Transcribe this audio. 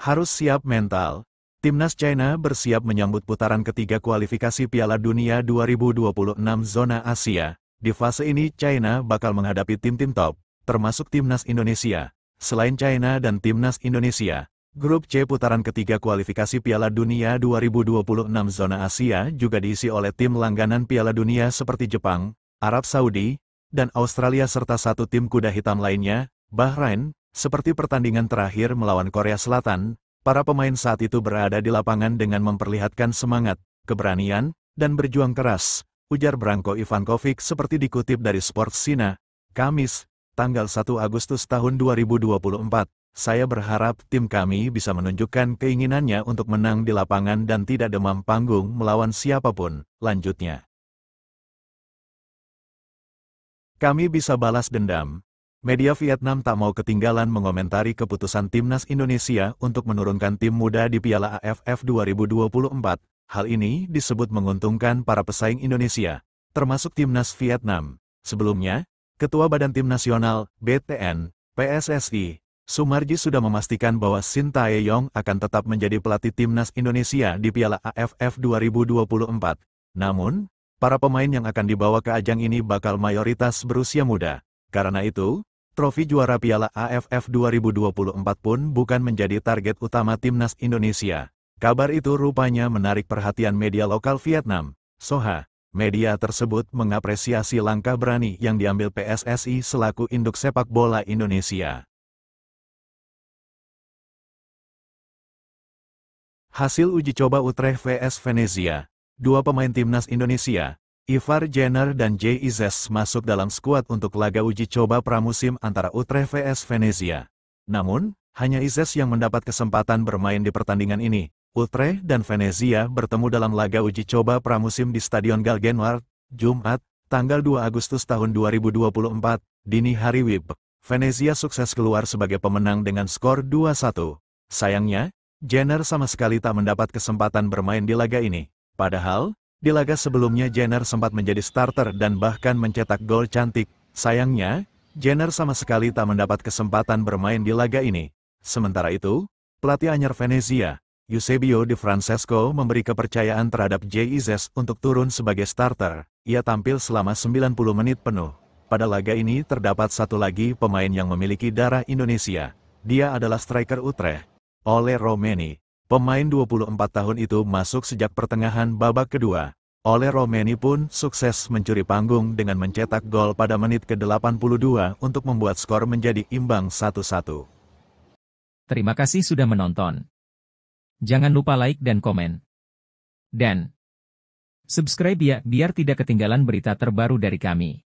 Harus siap mental. Timnas China bersiap menyambut putaran ketiga kualifikasi Piala Dunia 2026 zona Asia. Di fase ini China bakal menghadapi tim-tim top, termasuk Timnas Indonesia. Selain China dan Timnas Indonesia, grup C putaran ketiga kualifikasi Piala Dunia 2026 zona Asia juga diisi oleh tim langganan Piala Dunia seperti Jepang, Arab Saudi, dan Australia serta satu tim kuda hitam lainnya, Bahrain, seperti pertandingan terakhir melawan Korea Selatan, para pemain saat itu berada di lapangan dengan memperlihatkan semangat, keberanian, dan berjuang keras, ujar Branko Ivankovic seperti dikutip dari Sports Sina, Kamis, tanggal 1 Agustus tahun 2024. Saya berharap tim kami bisa menunjukkan keinginannya untuk menang di lapangan dan tidak demam panggung melawan siapapun, lanjutnya. Kami bisa balas dendam, Media Vietnam tak mau ketinggalan mengomentari keputusan timnas Indonesia untuk menurunkan tim muda di Piala AFF 2024. Hal ini disebut menguntungkan para pesaing Indonesia, termasuk timnas Vietnam. Sebelumnya, Ketua Badan Tim Nasional (BTN) PSSI Sumarji sudah memastikan bahwa Shin Yong akan tetap menjadi pelatih timnas Indonesia di Piala AFF 2024. Namun, para pemain yang akan dibawa ke ajang ini bakal mayoritas berusia muda. Karena itu, Trofi juara Piala AFF 2024 pun bukan menjadi target utama timnas Indonesia. Kabar itu rupanya menarik perhatian media lokal Vietnam. Soha, media tersebut mengapresiasi langkah berani yang diambil PSSI selaku induk sepak bola Indonesia. Hasil uji coba Utrecht vs Venezia, dua pemain timnas Indonesia, Ivar Jenner dan Jay Izes masuk dalam skuad untuk laga uji coba pramusim antara Utrecht vs Venezia. Namun, hanya Izes yang mendapat kesempatan bermain di pertandingan ini. Utrecht dan Venezia bertemu dalam laga uji coba pramusim di Stadion Galgenwaard, Jumat, tanggal 2 Agustus tahun 2024, dini hari WIB. Venezia sukses keluar sebagai pemenang dengan skor 2-1. Sayangnya, Jenner sama sekali tak mendapat kesempatan bermain di laga ini. Padahal, di laga sebelumnya Jenner sempat menjadi starter dan bahkan mencetak gol cantik, sayangnya, Jenner sama sekali tak mendapat kesempatan bermain di laga ini. Sementara itu, pelatih Anyar Venezia, Eusebio Di Francesco memberi kepercayaan terhadap J.I.Z. untuk turun sebagai starter. Ia tampil selama 90 menit penuh. Pada laga ini terdapat satu lagi pemain yang memiliki darah Indonesia. Dia adalah striker Utrecht, Ole Romeni. Pemain 24 tahun itu masuk sejak pertengahan babak kedua. Oleh Romeni pun sukses mencuri panggung dengan mencetak gol pada menit ke-82 untuk membuat skor menjadi imbang 1-1. Terima kasih sudah menonton. Jangan lupa like dan komen. Dan subscribe ya biar tidak ketinggalan berita terbaru dari kami.